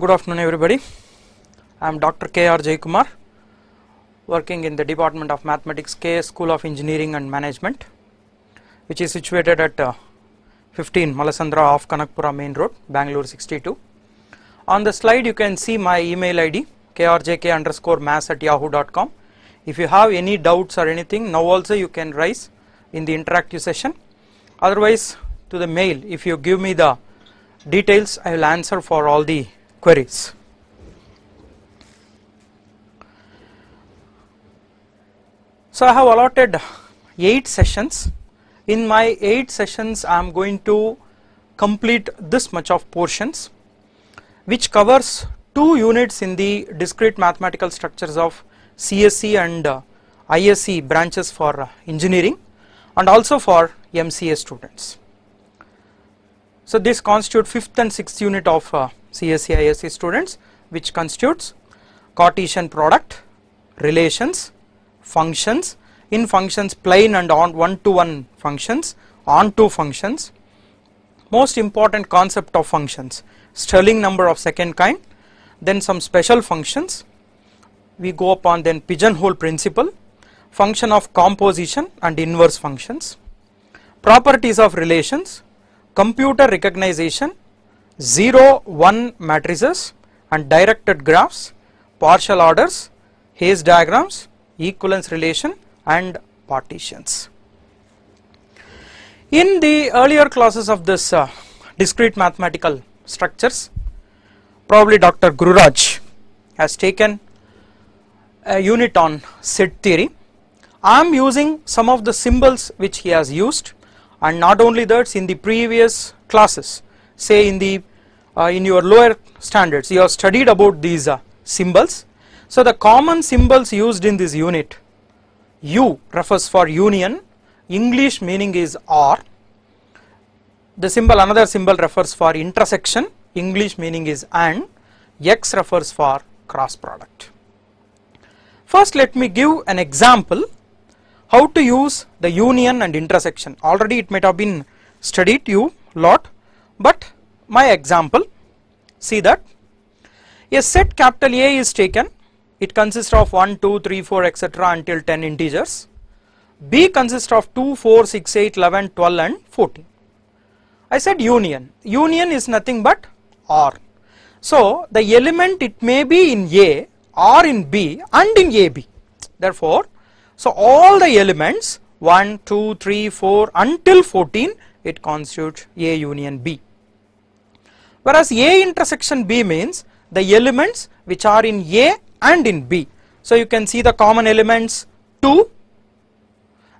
good afternoon everybody. I am Dr. K. R. Jaykumar working in the Department of Mathematics K School of Engineering and Management which is situated at uh, 15 Malasandra off Kanakpura main road Bangalore 62. On the slide you can see my email id krjk underscore mass at yahoo.com. If you have any doubts or anything now also you can rise in the interactive session otherwise to the mail if you give me the details I will answer for all the queries. So, I have allotted 8 sessions. In my 8 sessions, I am going to complete this much of portions which covers 2 units in the discrete mathematical structures of CSE and uh, ISE branches for uh, engineering and also for MCA students. So, this constitute 5th and 6th unit of uh, CSCISE students which constitutes Cartesian product, relations, functions, in functions plane and on one to one functions, onto functions, most important concept of functions, Stirling number of second kind, then some special functions, we go upon then pigeonhole principle, function of composition and inverse functions, properties of relations, computer recognition 0, 1 matrices and directed graphs, partial orders, Hayes diagrams, equivalence relation and partitions. In the earlier classes of this uh, discrete mathematical structures, probably Dr. Gururaj has taken a unit on set theory. I am using some of the symbols which he has used and not only that in the previous classes say in the uh, in your lower standards you have studied about these uh, symbols. So the common symbols used in this unit U refers for union English meaning is or the symbol another symbol refers for intersection English meaning is and X refers for cross product. First let me give an example how to use the union and intersection already it might have been studied you lot but my example see that a set capital A is taken it consists of 1 2 3 4 etc until 10 integers B consists of 2 4 6 8 11 12 and 14 I said union union is nothing but OR so the element it may be in A or in B and in AB therefore so all the elements 1 2 3 4 until 14 it constitutes A union B Whereas A intersection B means the elements which are in A and in B. So you can see the common elements 2,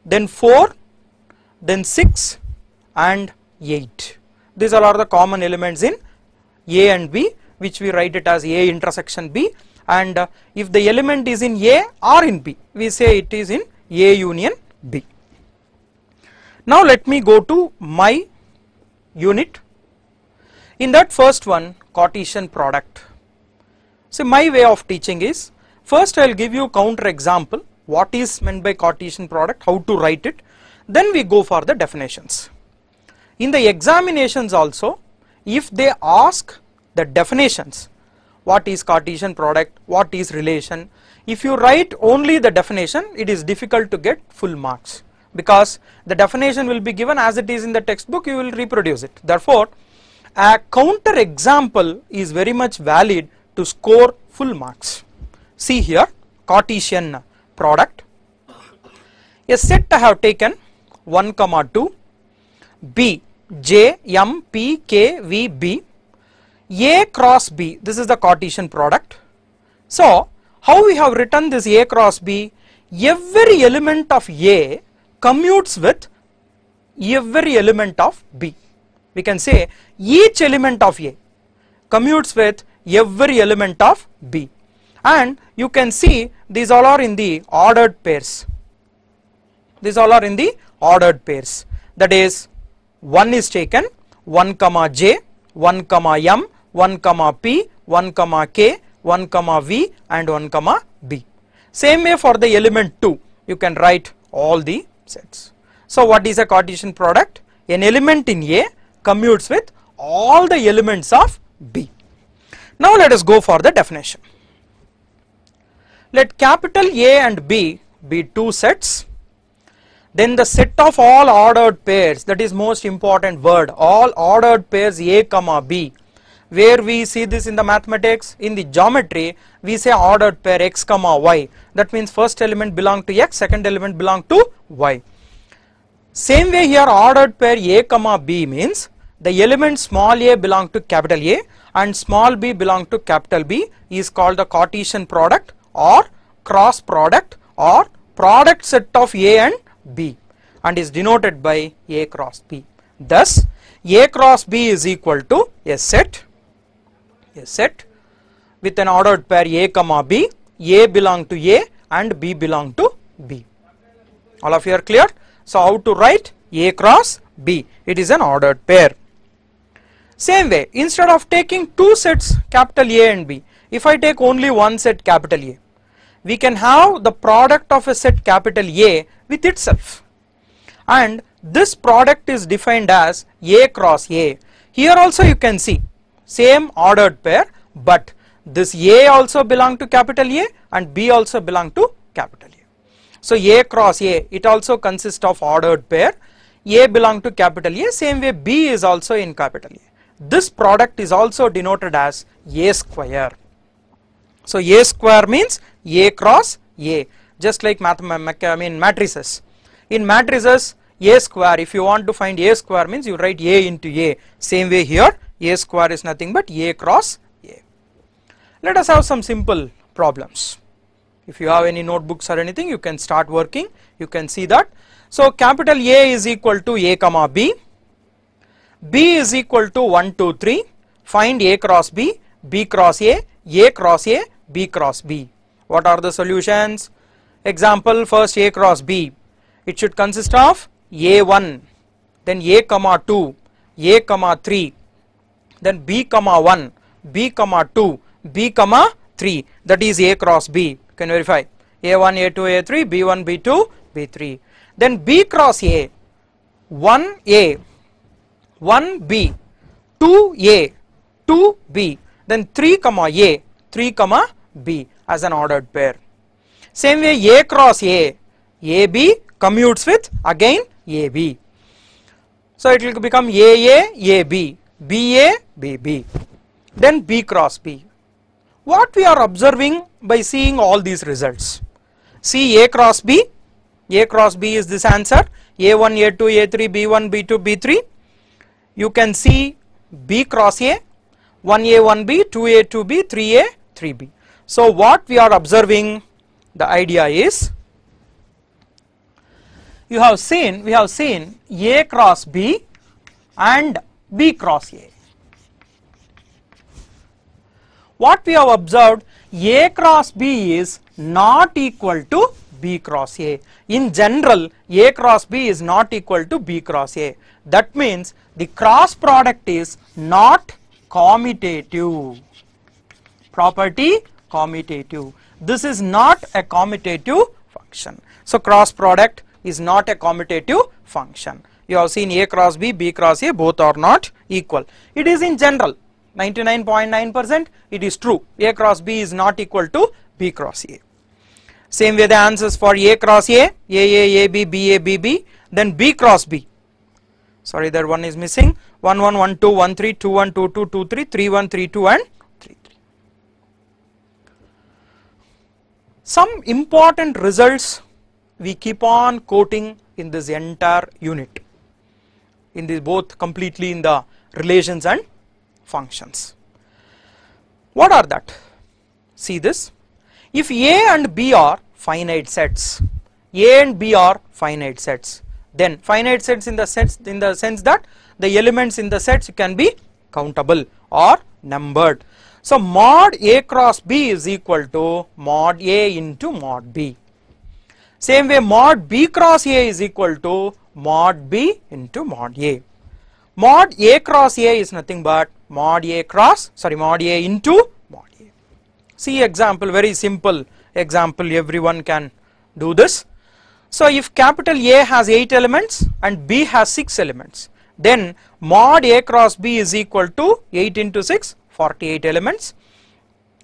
then 4, then 6 and 8. These all are the common elements in A and B which we write it as A intersection B and uh, if the element is in A or in B we say it is in A union B. Now let me go to my unit in that first one Cartesian product. See my way of teaching is first I will give you counter example what is meant by Cartesian product, how to write it then we go for the definitions. In the examinations also if they ask the definitions what is Cartesian product, what is relation. If you write only the definition, it is difficult to get full marks because the definition will be given as it is in the textbook, you will reproduce it. Therefore, a counter example is very much valid to score full marks. See here Cartesian product. A set I have taken 1 comma 2 B J M P K V B A cross B this is the Cartesian product. So how we have written this A cross B every element of A commutes with every element of B we can say each element of A commutes with every element of B and you can see these all are in the ordered pairs these all are in the ordered pairs that is 1 is taken 1 comma j 1 comma m 1 comma p 1 comma k 1 comma v and 1 comma b same way for the element 2 you can write all the sets so what is a Cartesian product an element in A commutes with all the elements of B. Now let us go for the definition. Let capital A and B be two sets, then the set of all ordered pairs that is most important word all ordered pairs A comma B where we see this in the mathematics in the geometry we say ordered pair x comma y that means first element belong to x second element belong to y same way here ordered pair a comma b means the element small a belong to capital A and small b belong to capital B is called the Cartesian product or cross product or product set of A and B and is denoted by A cross B. Thus A cross B is equal to a set a set with an ordered pair A comma B, A belong to A and B belong to B. All of you are clear? So how to write A cross B? It is an ordered pair. Same way, instead of taking two sets capital A and B, if I take only one set capital A, we can have the product of a set capital A with itself. And this product is defined as A cross A. Here also you can see same ordered pair but this A also belong to capital A and B also belong to capital A. So A cross A, it also consists of ordered pair, A belong to capital A, same way B is also in capital A. This product is also denoted as A square. So A square means A cross A, just like math I mean matrices. In matrices, A square, if you want to find A square means you write A into A. Same way here, A square is nothing but A cross A. Let us have some simple problems. If you have any notebooks or anything you can start working you can see that. So capital A is equal to A comma B, B is equal to 1 2 3 find A cross B, B cross A, A cross A, B cross B. What are the solutions? Example first A cross B it should consist of A1 then A comma 2, A comma 3 then B comma 1, B comma 2, B comma 3 that is A cross B can verify A1, A2, A3, B1, B2, B3. Then B cross A, 1A, 1B, 2A, 2B, then 3 comma A, 3 comma B as an ordered pair. Same way A cross A, AB commutes with again AB. So it will become a a, a b, b a, b b. then B cross B what we are observing by seeing all these results see A cross B A cross B is this answer A1 A2 A3 B1 B2 B3 you can see B cross A 1A 1B 2A 2B 3A 3B so what we are observing the idea is you have seen we have seen A cross B and B cross A what we have observed A cross B is not equal to B cross A. In general, A cross B is not equal to B cross A. That means the cross product is not commutative. Property commutative. This is not a commutative function. So cross product is not a commutative function. You have seen A cross B, B cross A both are not equal. It is in general 99.9% it is true A cross B is not equal to B cross A. Same way the answers for A cross A, A A A B B A B B then B cross B. Sorry that one is missing 1 1 1 2 1 3 2 1 2 2 2 3 3 1 3 2 and 3 3. Some important results we keep on quoting in this entire unit in this both completely in the relations and functions. What are that? See this, if A and B are finite sets, A and B are finite sets, then finite sets in the sense in the sense that the elements in the sets can be countable or numbered. So mod A cross B is equal to mod A into mod B. Same way mod B cross A is equal to mod B into mod A. Mod A cross A is nothing but mod A cross sorry mod A into mod A. See example very simple example everyone can do this. So if capital A has 8 elements and B has 6 elements then mod A cross B is equal to 8 into 6 48 elements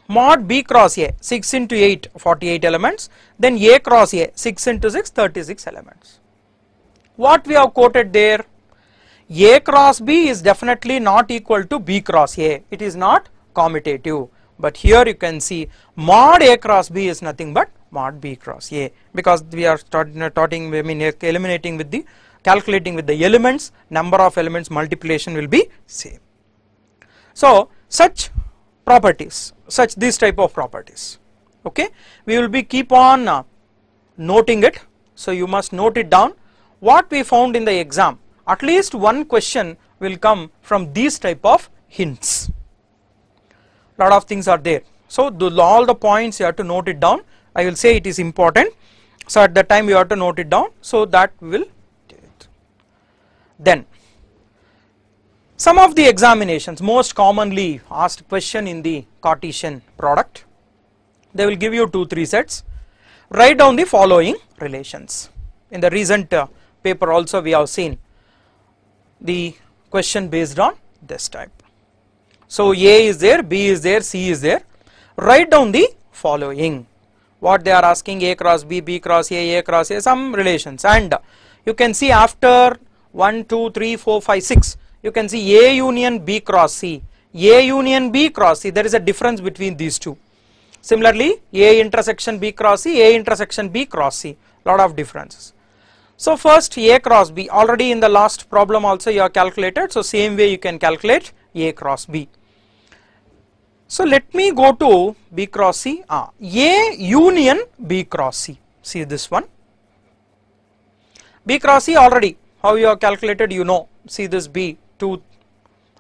mod B cross A 6 into 8 48 elements then A cross A 6 into 6 36 elements. What we have quoted there a cross B is definitely not equal to B cross A. It is not commutative. But here you can see mod A cross B is nothing but mod B cross A because we are starting, I mean, uh, eliminating with the calculating with the elements, number of elements multiplication will be same. So such properties, such these type of properties, okay. We will be keep on uh, noting it. So you must note it down. What we found in the exam, at least one question will come from these type of hints. Lot of things are there. So the, all the points you have to note it down. I will say it is important. So at that time you have to note it down. So that will then some of the examinations most commonly asked question in the Cartesian product. They will give you two three sets. Write down the following relations. In the recent uh, paper also we have seen the question based on this type. So, A is there, B is there, C is there. Write down the following. What they are asking A cross B, B cross A, A cross A, some relations. And you can see after 1, 2, 3, 4, 5, 6, you can see A union B cross C, A union B cross C. There is a difference between these two. Similarly, A intersection B cross C, A intersection B cross C, lot of differences. So first A cross B already in the last problem also you are calculated so same way you can calculate A cross B. So let me go to B cross C ah, A union B cross C see this one B cross C already how you are calculated you know see this B 2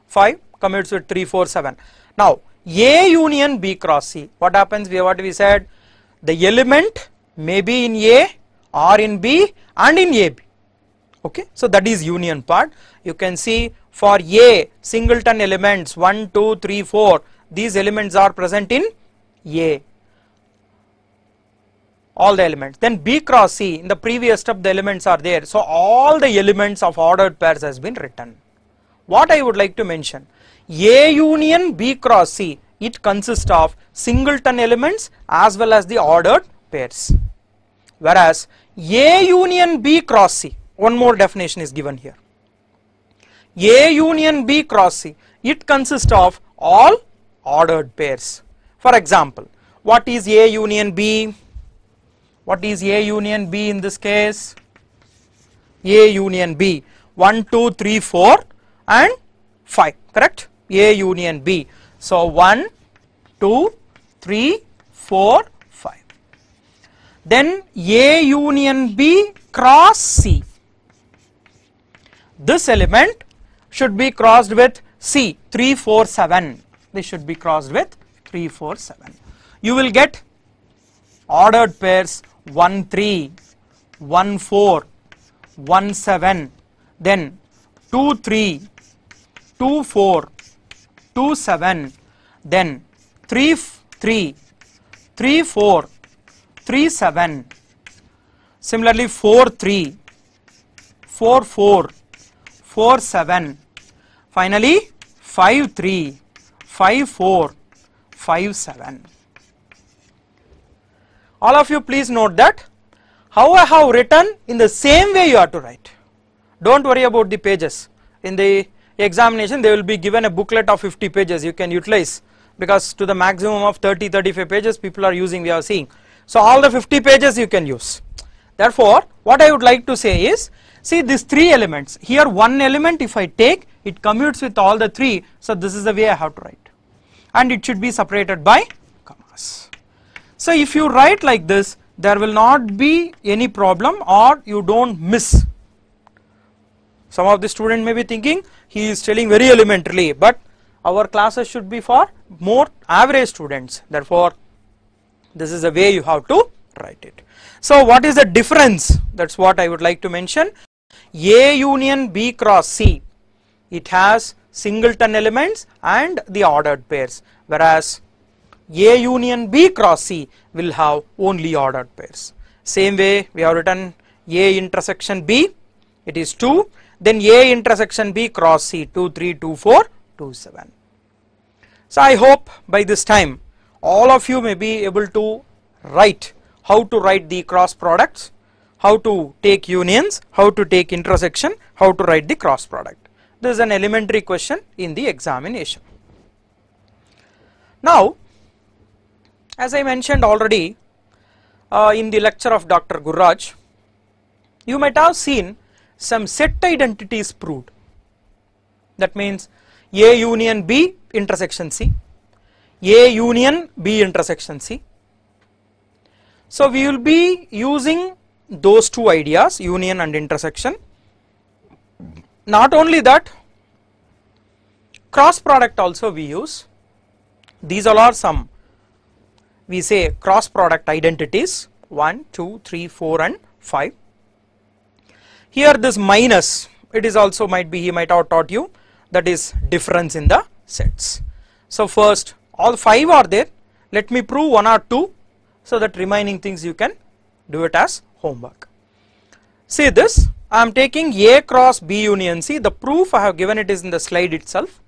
5 commutes with 3 4 7. Now A union B cross C what happens we what we said the element may be in A or in B and in AB. Okay, so that is union part. You can see for A singleton elements 1, 2, 3, 4 these elements are present in A all the elements then B cross C in the previous step the elements are there so all the elements of ordered pairs has been written. What I would like to mention A union B cross C it consists of singleton elements as well as the ordered pairs whereas a union B cross C. One more definition is given here. A union B cross C. It consists of all ordered pairs. For example, what is A union B? What is A union B in this case? A union B 1, 2, 3, 4 and 5 correct? A union B. So 1, 2, 3, 4 then A union B cross C. This element should be crossed with C 3 4 7 they should be crossed with 3 4 7. You will get ordered pairs 1 3 1 4 1 7 then 2 3 2 4 2 7 then 3 3 3 4 3 7 similarly 4 3 4 4 4 7 finally 5 3 5 4 5 7 all of you please note that how I have written in the same way you are to write don't worry about the pages in the examination they will be given a booklet of 50 pages you can utilize because to the maximum of 30 35 pages people are using we are seeing so all the 50 pages you can use. Therefore, what I would like to say is, see these three elements, here one element if I take, it commutes with all the three, so this is the way I have to write and it should be separated by commas. So if you write like this, there will not be any problem or you don't miss. Some of the student may be thinking, he is telling very elementarily, but our classes should be for more average students, therefore this is the way you have to write it. So what is the difference? That is what I would like to mention. A union B cross C, it has singleton elements and the ordered pairs, whereas A union B cross C will have only ordered pairs. Same way we have written A intersection B, it is 2, then A intersection B cross C 2, 3, 2, 4, 2, 7. So I hope by this time all of you may be able to write how to write the cross products, how to take unions, how to take intersection, how to write the cross product. This is an elementary question in the examination. Now, as I mentioned already uh, in the lecture of Dr. Gurraj, you might have seen some set identities proved. That means A union B intersection C a union B intersection C. So we will be using those two ideas union and intersection. Not only that cross product also we use these all are some we say cross product identities 1, 2, 3, 4 and 5. Here this minus it is also might be he might have taught you that is difference in the sets. So first all 5 are there let me prove 1 or 2 so that remaining things you can do it as homework. See this I am taking A cross B union C the proof I have given it is in the slide itself.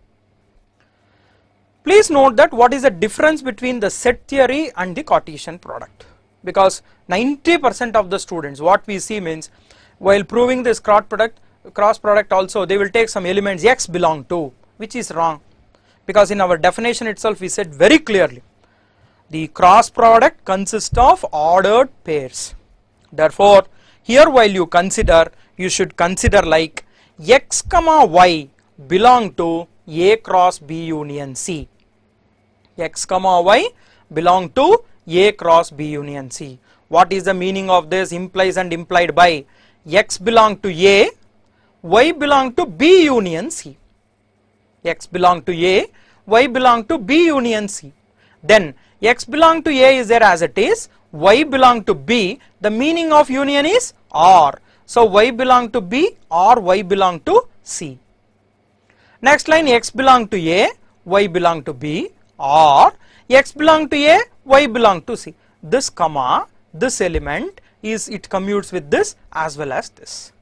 Please note that what is the difference between the set theory and the Cartesian product because 90% of the students what we see means while proving this cross product cross product also they will take some elements x belong to which is wrong because in our definition itself we said very clearly the cross product consists of ordered pairs. Therefore, here while you consider you should consider like x comma y belong to A cross B union C. x comma y belong to A cross B union C. What is the meaning of this implies and implied by x belong to A, y belong to B union C x belong to A, y belong to B union C. Then x belong to A is there as it is, y belong to B, the meaning of union is or. So y belong to B or y belong to C. Next line x belong to A, y belong to B or x belong to A, y belong to C. This comma, this element is it commutes with this as well as this.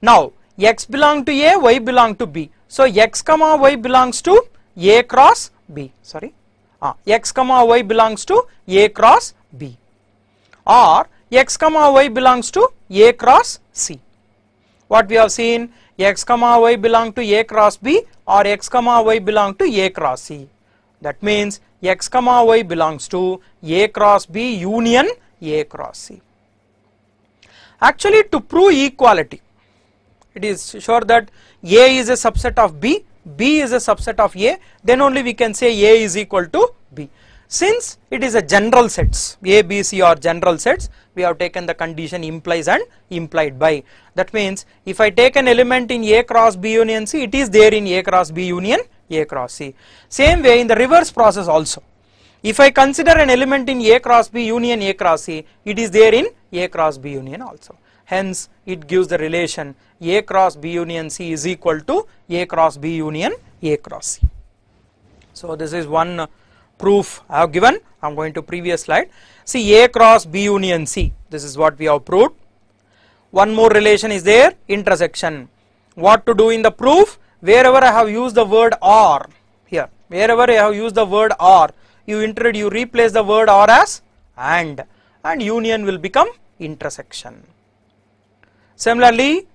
Now x belong to A, y belong to B. So x comma y belongs to A cross B. Sorry, ah, x comma y belongs to A cross B, or x comma y belongs to A cross C. What we have seen x comma y belong to A cross B or x comma y belong to A cross C. That means x comma y belongs to A cross B union A cross C. Actually to prove equality it is sure that A is a subset of B, B is a subset of A, then only we can say A is equal to B. Since it is a general sets, A, B, C are general sets, we have taken the condition implies and implied by. That means if I take an element in A cross B union C, it is there in A cross B union A cross C. Same way in the reverse process also. If I consider an element in A cross B union A cross C, it is there in A cross B union also hence it gives the relation A cross B union C is equal to A cross B union A cross C. So this is one uh, proof I have given I am going to previous slide see A cross B union C this is what we have proved one more relation is there intersection what to do in the proof wherever I have used the word or here wherever I have used the word or you introduce you replace the word or as and and union will become intersection Similarly,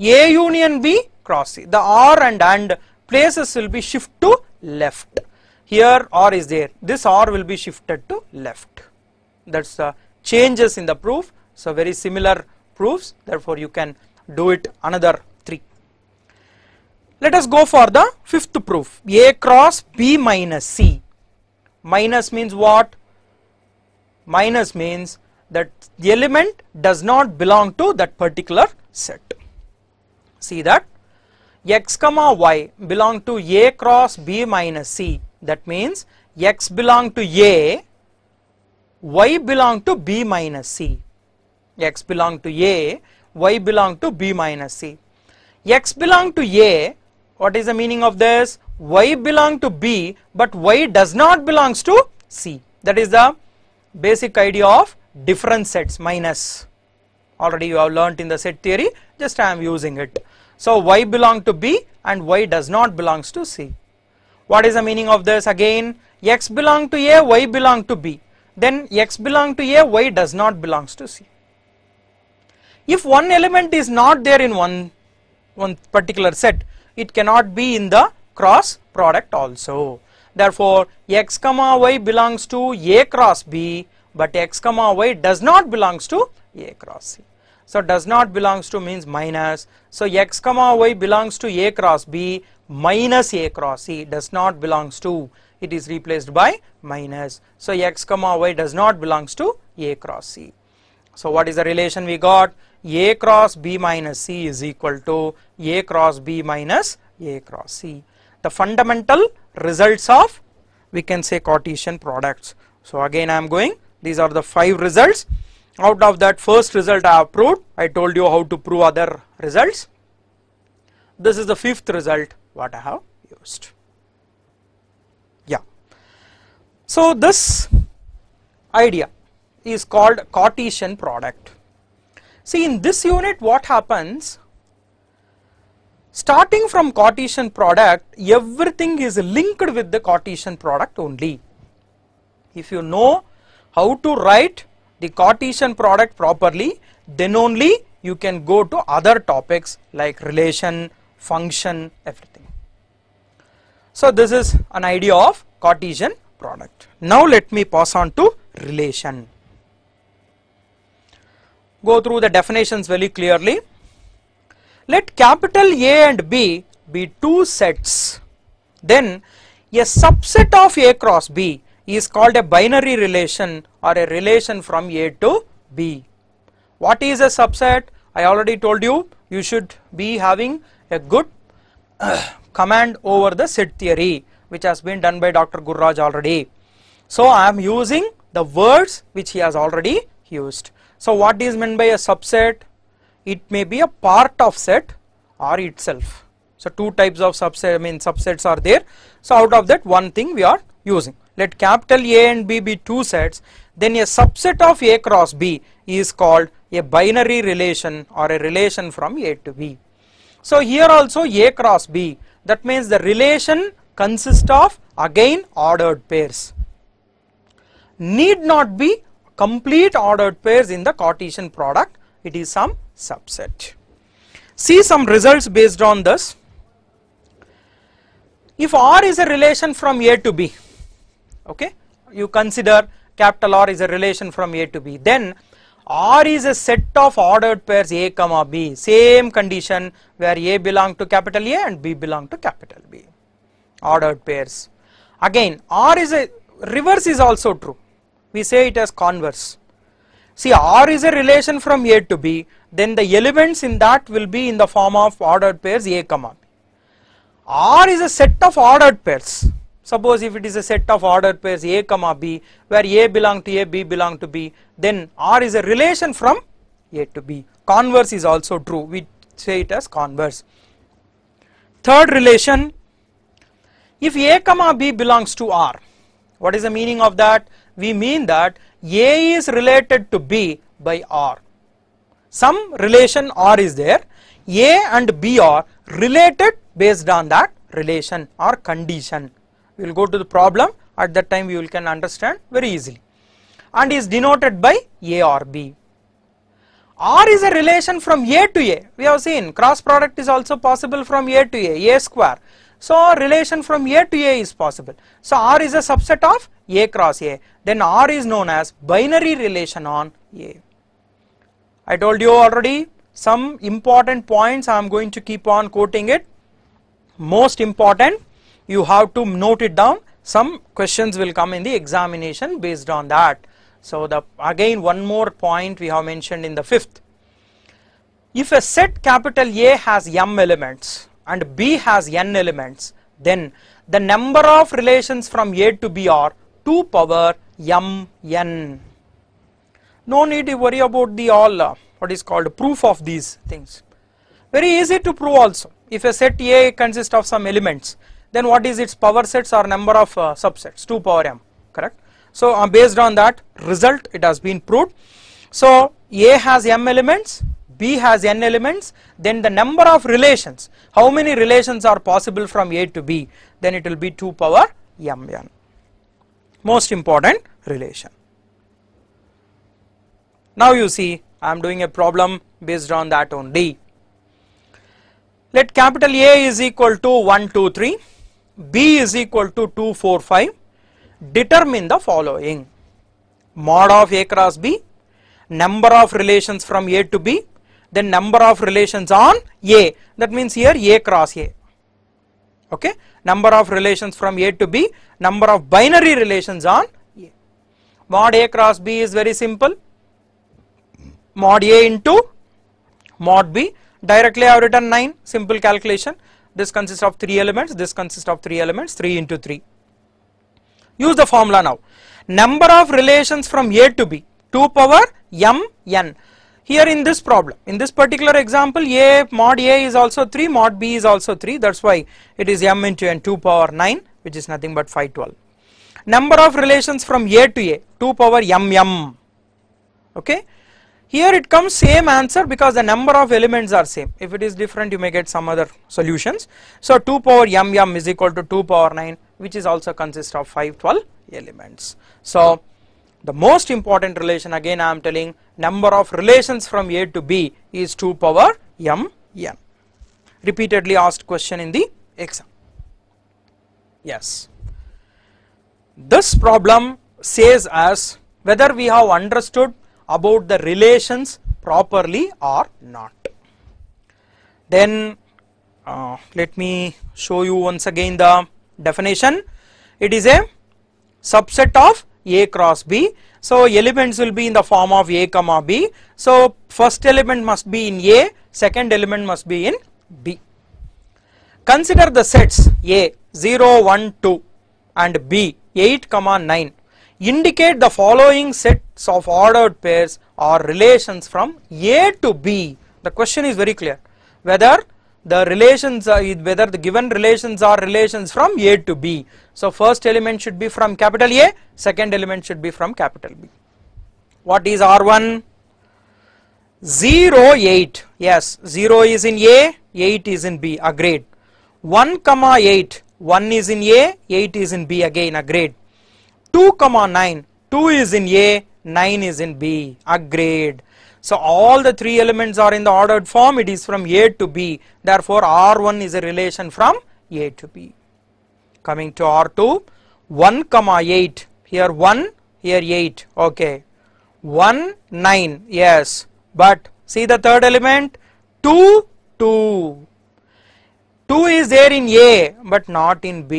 A union B cross C. The R and and places will be shift to left. Here R is there. This R will be shifted to left. That's the uh, changes in the proof. So very similar proofs. Therefore, you can do it another three. Let us go for the fifth proof. A cross B minus C. Minus means what? Minus means that the element does not belong to that particular set. See that x comma y belong to a cross b minus c that means x belong to a y belong to b minus c x belong to a y belong to b minus c x belong to a what is the meaning of this y belong to b but y does not belongs to c that is the basic idea of Different sets minus already you have learnt in the set theory just I am using it. So y belong to B and y does not belongs to C. What is the meaning of this again x belong to A y belong to B then x belong to A y does not belongs to C. If one element is not there in one, one particular set it cannot be in the cross product also. Therefore, x comma y belongs to A cross B but x comma y does not belongs to A cross C. So does not belongs to means minus. So x comma y belongs to A cross B minus A cross C does not belongs to it is replaced by minus. So x comma y does not belongs to A cross C. So what is the relation we got? A cross B minus C is equal to A cross B minus A cross C. The fundamental results of we can say Cartesian products. So again I am going these are the five results. Out of that first result I have proved, I told you how to prove other results. This is the fifth result what I have used. Yeah. So this idea is called Cartesian product. See in this unit what happens starting from Cartesian product everything is linked with the Cartesian product only. If you know how to write the Cartesian product properly then only you can go to other topics like relation, function, everything. So this is an idea of Cartesian product. Now let me pass on to relation. Go through the definitions very clearly. Let capital A and B be two sets then a subset of A cross B is called a binary relation or a relation from A to B. What is a subset? I already told you, you should be having a good uh, command over the set theory which has been done by Dr. Gurraj already. So I am using the words which he has already used. So what is meant by a subset? It may be a part of set or itself. So two types of subset, I mean subsets are there. So out of that one thing we are using let capital A and B be two sets, then a subset of A cross B is called a binary relation or a relation from A to B. So here also A cross B, that means the relation consists of again ordered pairs. Need not be complete ordered pairs in the Cartesian product, it is some subset. See some results based on this. If R is a relation from A to B, okay you consider capital R is a relation from A to B then R is a set of ordered pairs A comma B same condition where A belong to capital A and B belong to capital B ordered pairs again R is a reverse is also true we say it as converse see R is a relation from A to B then the elements in that will be in the form of ordered pairs A comma B R is a set of ordered pairs Suppose if it is a set of ordered pairs A comma B where A belong to A, B belong to B then R is a relation from A to B. Converse is also true we say it as converse. Third relation if A comma B belongs to R what is the meaning of that? We mean that A is related to B by R. Some relation R is there A and B are related based on that relation or condition we will go to the problem at that time you can understand very easily and is denoted by A or B. R is a relation from A to A we have seen cross product is also possible from A to A, A square. So, relation from A to A is possible. So, R is a subset of A cross A then R is known as binary relation on A. I told you already some important points I am going to keep on quoting it most important you have to note it down some questions will come in the examination based on that. So the again one more point we have mentioned in the fifth. If a set capital A has m elements and B has n elements then the number of relations from A to B are 2 power m n. No need to worry about the all uh, what is called proof of these things. Very easy to prove also if a set A consists of some elements then what is its power sets or number of uh, subsets 2 power m correct so uh, based on that result it has been proved so a has m elements b has n elements then the number of relations how many relations are possible from a to b then it will be 2 power m n most important relation now you see I am doing a problem based on that only let capital A is equal to 1 2 3 B is equal to 245 determine the following mod of A cross B number of relations from A to B then number of relations on A that means here A cross A okay number of relations from A to B number of binary relations on A mod A cross B is very simple mod A into mod B directly I have written 9 simple calculation this consists of 3 elements, this consists of 3 elements, 3 into 3. Use the formula now. Number of relations from A to B, 2 power m n. Here in this problem, in this particular example, A mod A is also 3, mod B is also 3. That's why it is m into n, 2 power 9, which is nothing but 512. Number of relations from A to A, 2 power m m. Okay here it comes same answer because the number of elements are same. If it is different you may get some other solutions. So 2 power m m is equal to 2 power 9 which is also consist of 5 12 elements. So the most important relation again I am telling number of relations from A to B is 2 power m n. Repeatedly asked question in the exam. Yes. This problem says us whether we have understood about the relations properly or not. Then uh, let me show you once again the definition. It is a subset of A cross B. So elements will be in the form of A comma B. So first element must be in A, second element must be in B. Consider the sets A 0, 1, 2 and B 8 comma 9 indicate the following sets of ordered pairs or relations from A to B. The question is very clear whether the relations are whether the given relations are relations from A to B. So first element should be from capital A, second element should be from capital B. What is R1? 0, 8. Yes, 0 is in A, 8 is in B, agreed. 1 comma 8, 1 is in A, 8 is in B again, agreed. 2 comma 9 2 is in A 9 is in B agreed so all the three elements are in the ordered form it is from A to B therefore R1 is a relation from A to B coming to R2 1 comma 8 here 1 here 8 okay 1 9 yes but see the third element 2 2 2 is there in A but not in B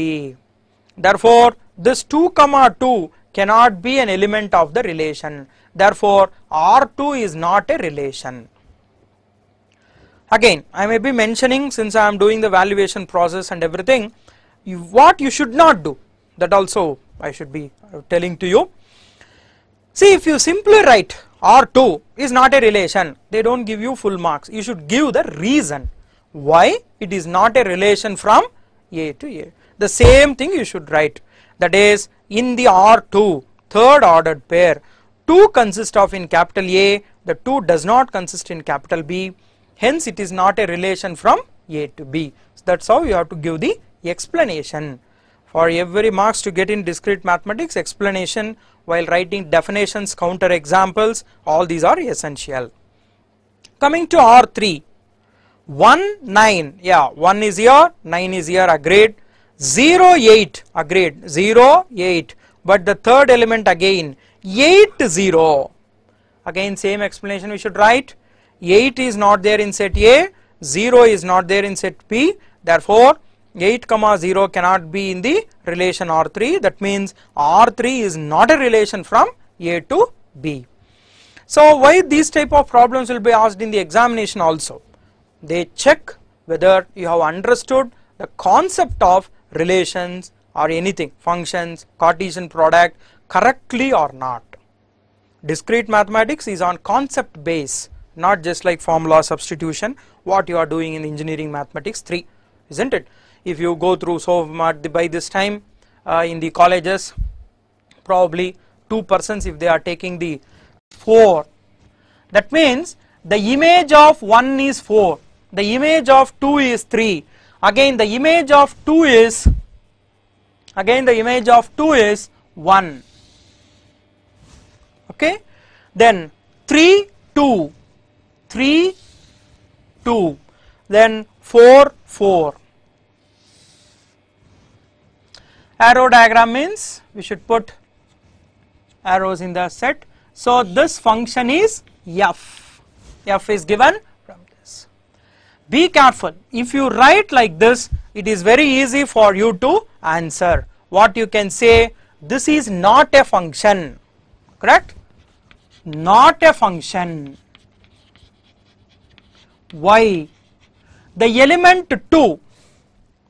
therefore this 2 comma 2 cannot be an element of the relation. Therefore, R2 is not a relation. Again, I may be mentioning since I am doing the valuation process and everything, you, what you should not do that also I should be telling to you. See if you simply write R2 is not a relation, they do not give you full marks. You should give the reason why it is not a relation from A to A. The same thing you should write that is in the R2 third ordered pair 2 consists of in capital A the 2 does not consist in capital B hence it is not a relation from A to B so that is how you have to give the explanation for every marks to get in discrete mathematics explanation while writing definitions counter examples all these are essential coming to R3 1 9 yeah 1 is here 9 is here agreed 0 8 agreed 0 8 but the third element again 8 0 again same explanation we should write 8 is not there in set A 0 is not there in set B therefore 8 comma 0 cannot be in the relation R3 that means R3 is not a relation from A to B. So why these type of problems will be asked in the examination also they check whether you have understood the concept of relations or anything functions Cartesian product correctly or not. Discrete mathematics is on concept base not just like formula substitution what you are doing in engineering mathematics 3 isn't it. If you go through so much by this time uh, in the colleges probably 2 persons if they are taking the 4 that means the image of 1 is 4 the image of 2 is 3 again the image of 2 is again the image of 2 is 1 okay then 3 2 3 2 then 4 4 arrow diagram means we should put arrows in the set so this function is f f is given be careful. If you write like this, it is very easy for you to answer. What you can say, this is not a function, correct? Not a function. Why? The element 2,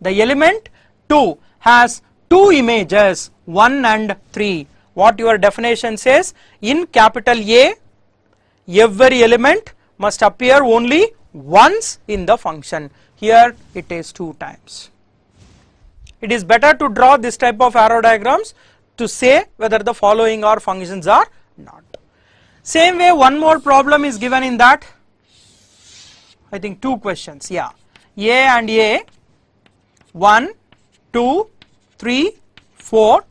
the element 2 has two images 1 and 3. What your definition says, in capital A, every element must appear only once in the function here it is two times. It is better to draw this type of arrow diagrams to say whether the following are functions are not. Same way one more problem is given in that I think two questions yeah A and A 1 2 3 4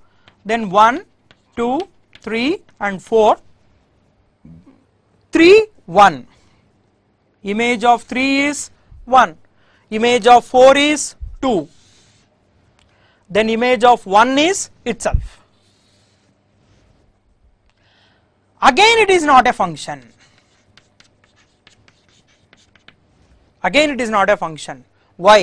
then 1 2 3 and 4 3 1 image of 3 is 1 image of 4 is 2 then image of 1 is itself again it is not a function again it is not a function why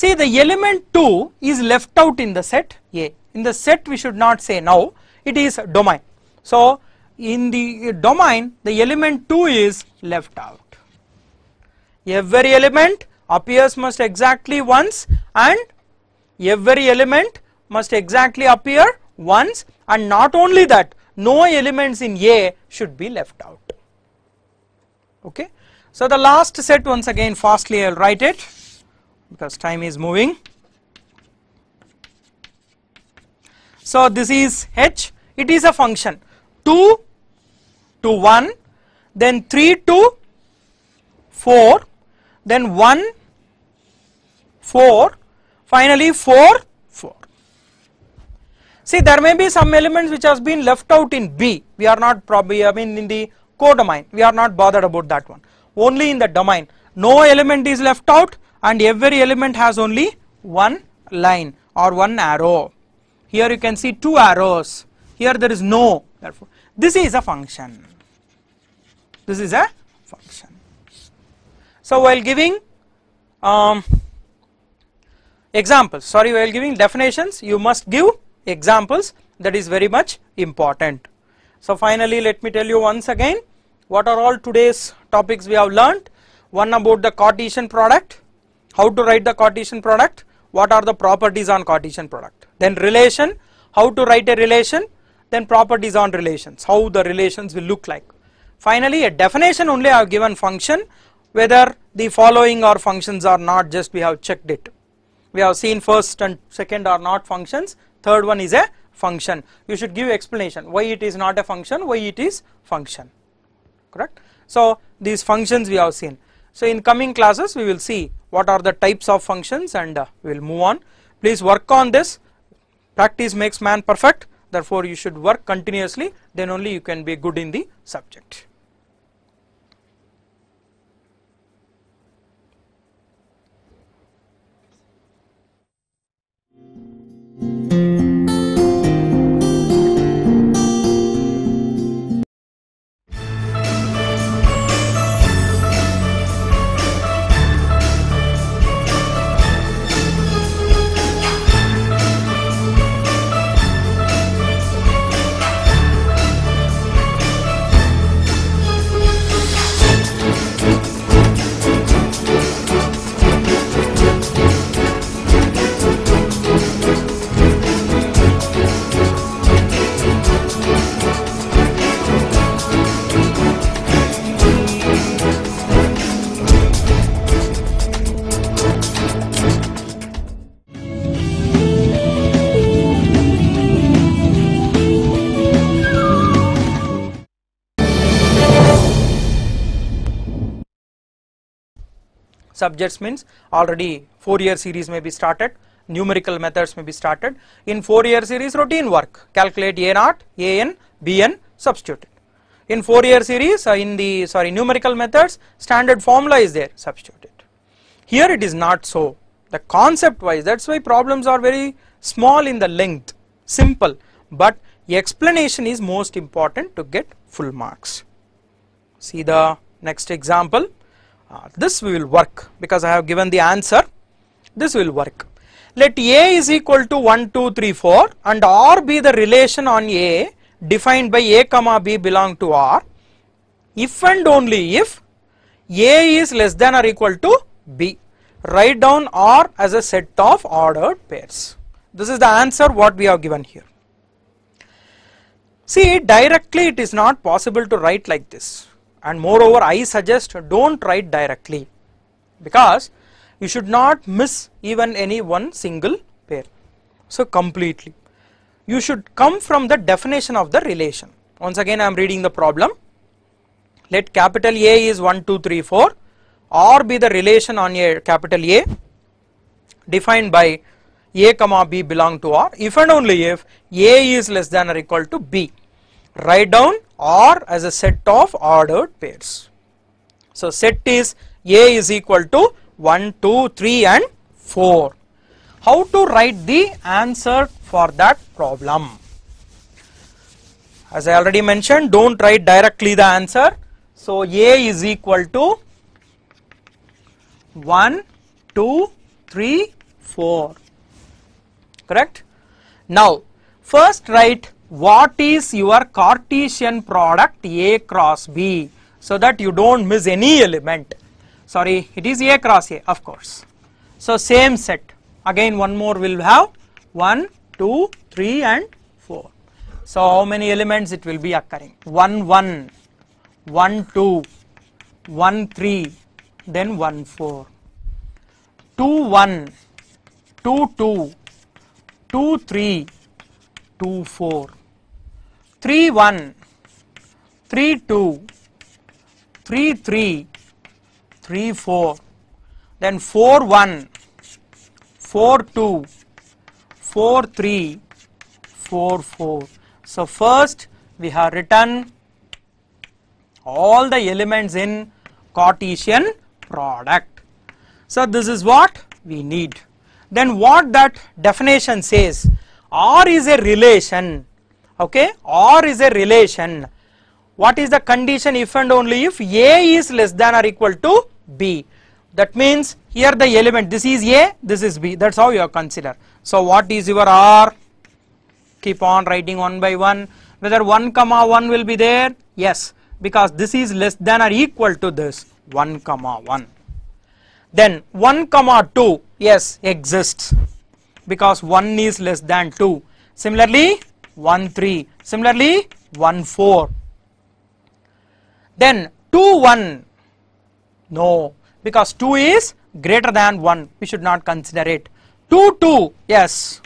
see the element 2 is left out in the set a in the set we should not say now it is domain so in the domain the element 2 is left out every element appears must exactly once and every element must exactly appear once and not only that no elements in A should be left out. Okay. So, the last set once again fastly I will write it because time is moving. So, this is H it is a function 2 to 1 then 3 to 4 then 1, 4, finally 4, 4. See there may be some elements which has been left out in B, we are not probably I mean in the codomain, we are not bothered about that one, only in the domain, no element is left out and every element has only one line or one arrow. Here you can see two arrows, here there is no therefore this is a function, this is a function. So while giving um, examples, sorry while giving definitions you must give examples that is very much important. So finally let me tell you once again what are all today's topics we have learnt. One about the Cartesian product, how to write the Cartesian product, what are the properties on Cartesian product. Then relation, how to write a relation, then properties on relations, how the relations will look like. Finally a definition only I have given function, whether the following are functions or not just we have checked it. We have seen first and second are not functions, third one is a function. You should give explanation why it is not a function, why it is function, correct. So, these functions we have seen. So, in coming classes we will see what are the types of functions and uh, we will move on. Please work on this, practice makes man perfect therefore you should work continuously then only you can be good in the subject. Música subjects means already four year series may be started numerical methods may be started in four year series routine work calculate a naught an bn substitute in four year series uh, in the sorry numerical methods standard formula is there substituted. here it is not so the concept wise that's why problems are very small in the length simple but explanation is most important to get full marks see the next example this will work because I have given the answer. This will work. Let A is equal to 1, 2, 3, 4 and R be the relation on A defined by A comma B belong to R if and only if A is less than or equal to B. Write down R as a set of ordered pairs. This is the answer what we have given here. See directly it is not possible to write like this and moreover I suggest don't write directly because you should not miss even any one single pair. So completely you should come from the definition of the relation. Once again I am reading the problem let capital A is 1 2 3 4 or be the relation on a capital A defined by A comma B belong to R if and only if A is less than or equal to B. Write down or as a set of ordered pairs. So, set is A is equal to 1, 2, 3 and 4. How to write the answer for that problem? As I already mentioned, do not write directly the answer. So, A is equal to 1, 2, 3, 4, correct? Now, first write what is your Cartesian product A cross B so that you don't miss any element. Sorry, it is A cross A of course. So, same set again one more will have 1, 2, 3 and 4. So, how many elements it will be occurring 1, 1, 1, 2, 1, 3 then 1, 4, 2, 1, 2, 2, 2, 3, 2, 4. 3 1, 3 2, 3 3, 3 4, then 4 1, 4 2, 4 3, 4 4. So, first we have written all the elements in Cartesian product. So, this is what we need. Then what that definition says R is a relation okay or is a relation what is the condition if and only if a is less than or equal to b that means here the element this is a this is b that's how you are consider so what is your r keep on writing one by one whether 1 comma 1 will be there yes because this is less than or equal to this 1 comma 1 then 1 comma 2 yes exists because 1 is less than 2 similarly 1 3 similarly 1 4 then 2 1 no because 2 is greater than 1 we should not consider it 2 2 yes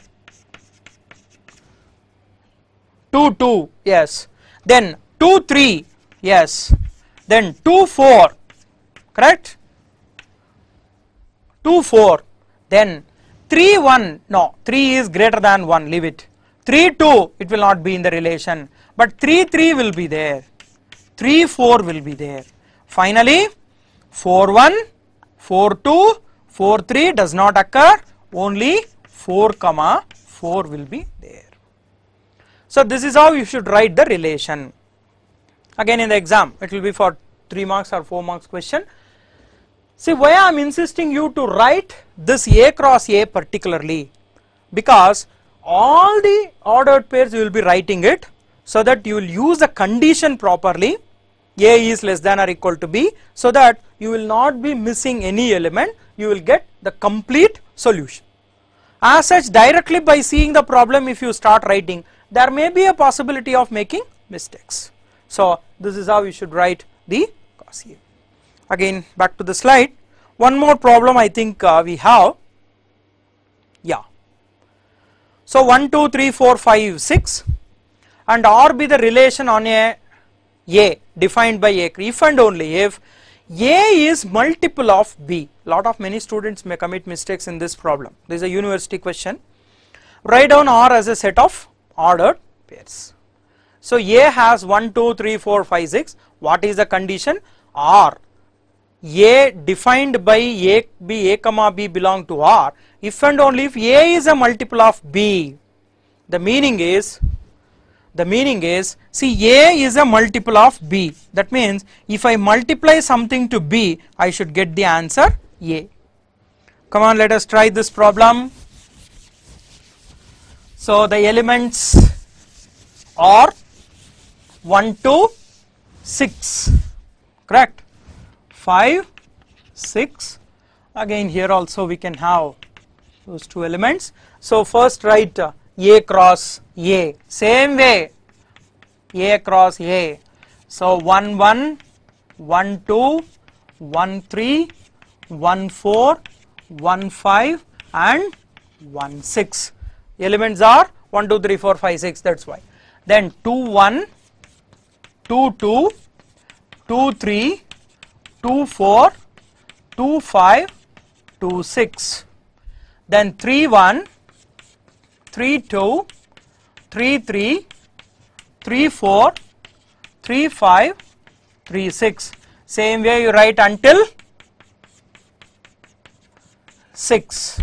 2 2 yes then 2 3 yes then 2 4 correct 2 4 then 3 1 no 3 is greater than 1 leave it 3, 2 it will not be in the relation but 3, 3 will be there, 3, 4 will be there. Finally, 4, 1, 4, 2, 4, 3 does not occur only 4 comma 4 will be there. So, this is how you should write the relation. Again in the exam it will be for 3 marks or 4 marks question. See why I am insisting you to write this A cross A particularly because all the ordered pairs you will be writing it so that you will use the condition properly a is less than or equal to b so that you will not be missing any element you will get the complete solution. As such directly by seeing the problem if you start writing there may be a possibility of making mistakes. So this is how you should write the Gaussian. Again back to the slide one more problem I think uh, we have yeah so 1, 2, 3, 4, 5, 6 and R be the relation on a A defined by A if and only if A is multiple of B. Lot of many students may commit mistakes in this problem. This is a university question. Write down R as a set of ordered pairs. So A has 1, 2, 3, 4, 5, 6. What is the condition? R. A defined by A, B, A comma B belong to R if and only if A is a multiple of B. The meaning is, the meaning is, see A is a multiple of B. That means if I multiply something to B, I should get the answer A. Come on, let us try this problem. So the elements are 1 2, 6, correct? 5, 6, again here also we can have those two elements. So first write A cross A same way A cross A. So 1 1 1 2 1 3 1 4 1 5 and 1 6 elements are 1 2 3 4 5 6 that is why then 2 1 2 2 2 3 2 4 2 5 2 6 then 3 1, 3 2, 3 3, 3 4, 3 5, 3 6. Same way you write until 6.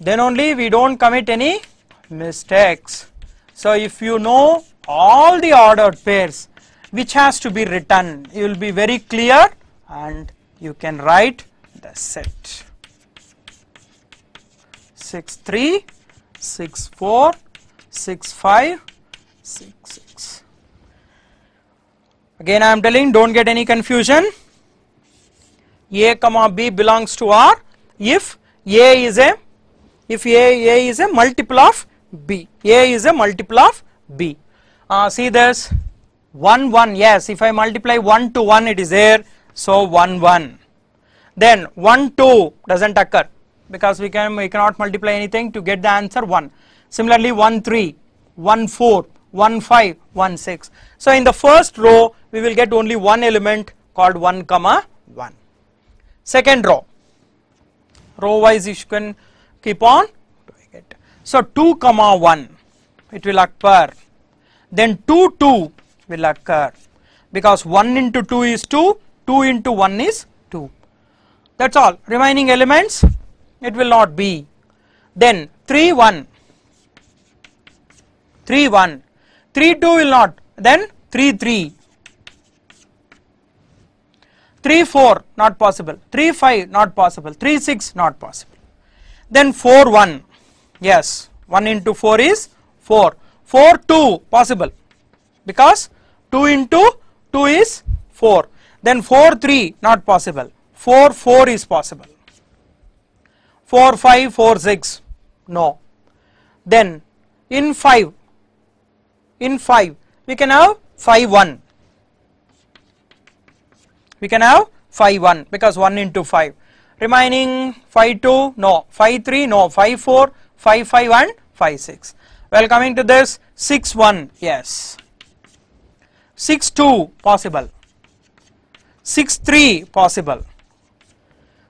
Then only we do not commit any mistakes. So, if you know all the ordered pairs which has to be written. You will be very clear and you can write the set 6 3, 6 4, 6 5, 6 6. Again I am telling do not get any confusion. A comma B belongs to R if A is a if A, A is a multiple of B. A is a multiple of B. Uh, see this 1 1 yes if I multiply 1 to 1 it is there so 1 1 then 1 2 doesn't occur because we can we cannot multiply anything to get the answer 1 similarly 1 3 1 4 1 5 1 6 so in the first row we will get only one element called 1 comma 1 second row row wise you can keep on doing it so 2 comma 1 it will occur then 2 2 will occur because 1 into 2 is 2, 2 into 1 is 2. That is all remaining elements it will not be. Then 3 1, 3 1, 3 2 will not, then 3 3, 3 4 not possible, 3 5 not possible, 3 6 not possible. Then 4 1, yes 1 into 4 is 4, 4 2 possible because 2 into 2 is 4 then 4 3 not possible 4 4 is possible 4 5 4 6 no then in 5 in 5 we can have 5 1 we can have 5 1 because 1 into 5 remaining 5 2 no 5 3 no 5 4 5 5 and 5 6 well coming to this 6 1 yes 6 2 possible, 6 3 possible,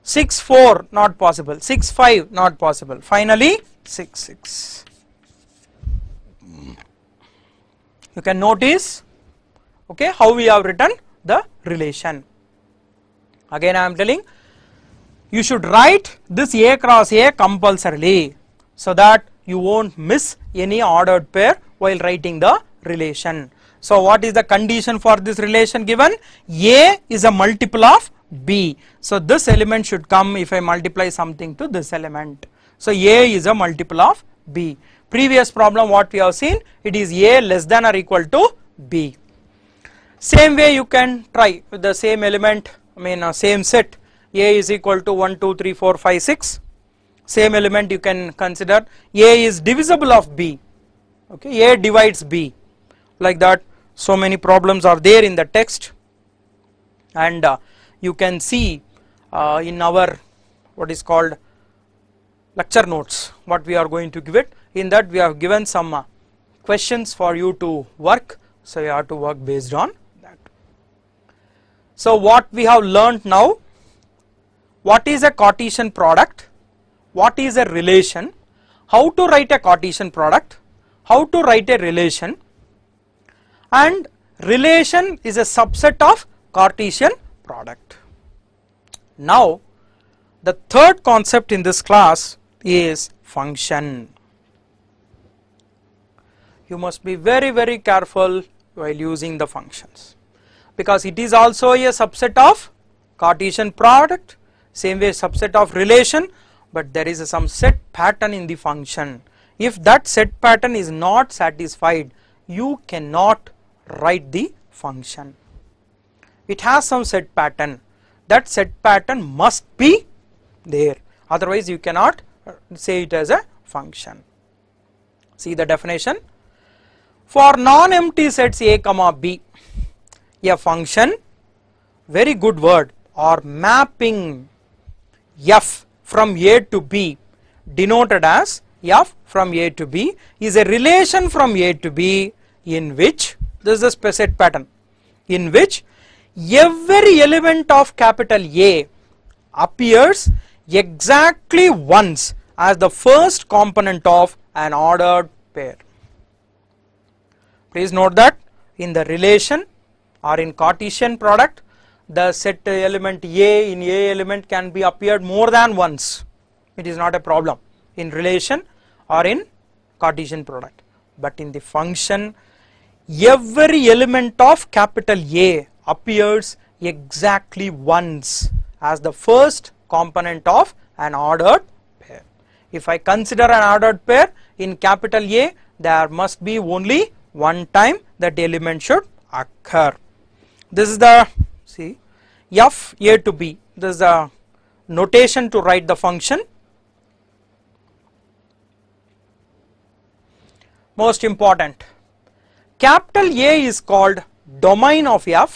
6 4 not possible, 6 5 not possible, finally 6 6. You can notice okay, how we have written the relation. Again I am telling you should write this A cross A compulsorily so that you won't miss any ordered pair while writing the relation. So, what is the condition for this relation given? A is a multiple of B. So, this element should come if I multiply something to this element. So, A is a multiple of B. Previous problem what we have seen it is A less than or equal to B. Same way you can try with the same element I mean uh, same set A is equal to 1 2 3 4 5 6 same element you can consider A is divisible of B okay A divides B like that so many problems are there in the text and uh, you can see uh, in our what is called lecture notes what we are going to give it in that we have given some uh, questions for you to work so you have to work based on that. So what we have learnt now what is a Cartesian product, what is a relation, how to write a Cartesian product, how to write a relation and relation is a subset of Cartesian product. Now, the third concept in this class is function. You must be very very careful while using the functions because it is also a subset of Cartesian product same way subset of relation but there is some set pattern in the function. If that set pattern is not satisfied you cannot write the function. It has some set pattern that set pattern must be there otherwise you cannot uh, say it as a function. See the definition for non-empty sets a comma b a function very good word or mapping f from a to b denoted as f from a to b is a relation from a to b in which this is a specific pattern in which every element of capital A appears exactly once as the first component of an ordered pair. Please note that in the relation or in Cartesian product the set element A in A element can be appeared more than once it is not a problem in relation or in Cartesian product but in the function every element of capital A appears exactly once as the first component of an ordered pair. If I consider an ordered pair in capital A there must be only one time that element should occur. This is the see f a to b this is the notation to write the function. Most important Capital A is called domain of F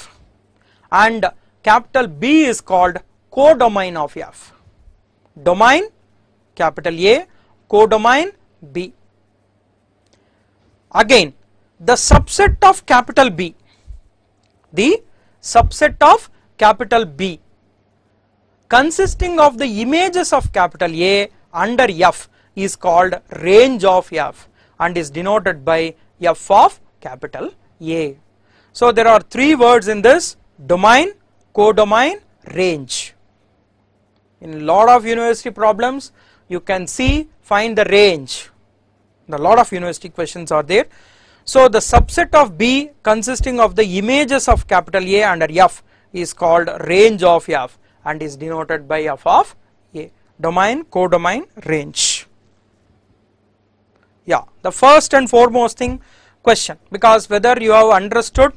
and capital B is called codomain of F. Domain capital A, codomain B. Again, the subset of capital B, the subset of capital B consisting of the images of capital A under F is called range of F and is denoted by F of capital A. So there are three words in this domain, codomain, range. In lot of university problems you can see find the range. The lot of university questions are there. So the subset of B consisting of the images of capital A under F is called range of F and is denoted by F of A domain, codomain, range. Yeah, the first and foremost thing question because whether you have understood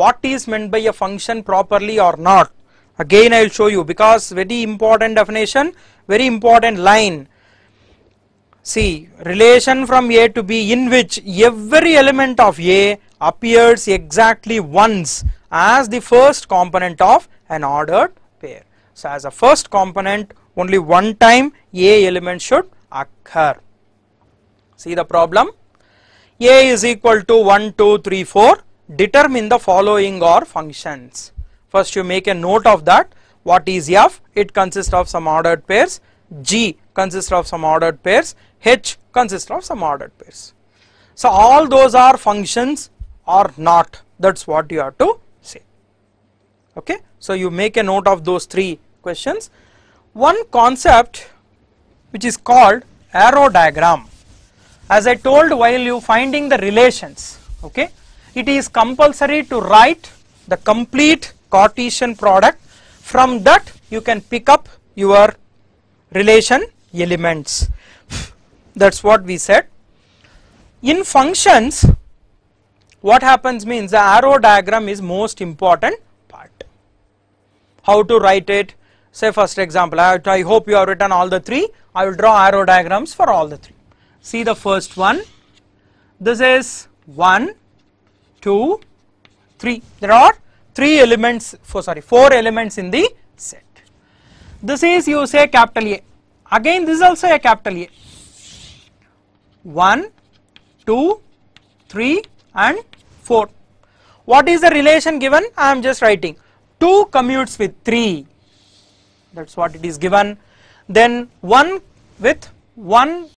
what is meant by a function properly or not again I will show you because very important definition very important line see relation from A to B in which every element of A appears exactly once as the first component of an ordered pair. So as a first component only one time A element should occur. See the problem a is equal to 1, 2, 3, 4 determine the following or functions. First you make a note of that what is F? It consists of some ordered pairs, G consists of some ordered pairs, H consists of some ordered pairs. So all those are functions or not that is what you have to say. Okay? So you make a note of those three questions. One concept which is called arrow diagram as I told while you finding the relations okay it is compulsory to write the complete Cartesian product from that you can pick up your relation elements that is what we said. In functions what happens means the arrow diagram is most important part. How to write it say first example I, I hope you have written all the three I will draw arrow diagrams for all the three see the first one this is 1 2 3 there are 3 elements for sorry 4 elements in the set this is you say capital A again this is also a capital A 1 2 3 and 4 what is the relation given I am just writing 2 commutes with 3 that is what it is given then 1 with 1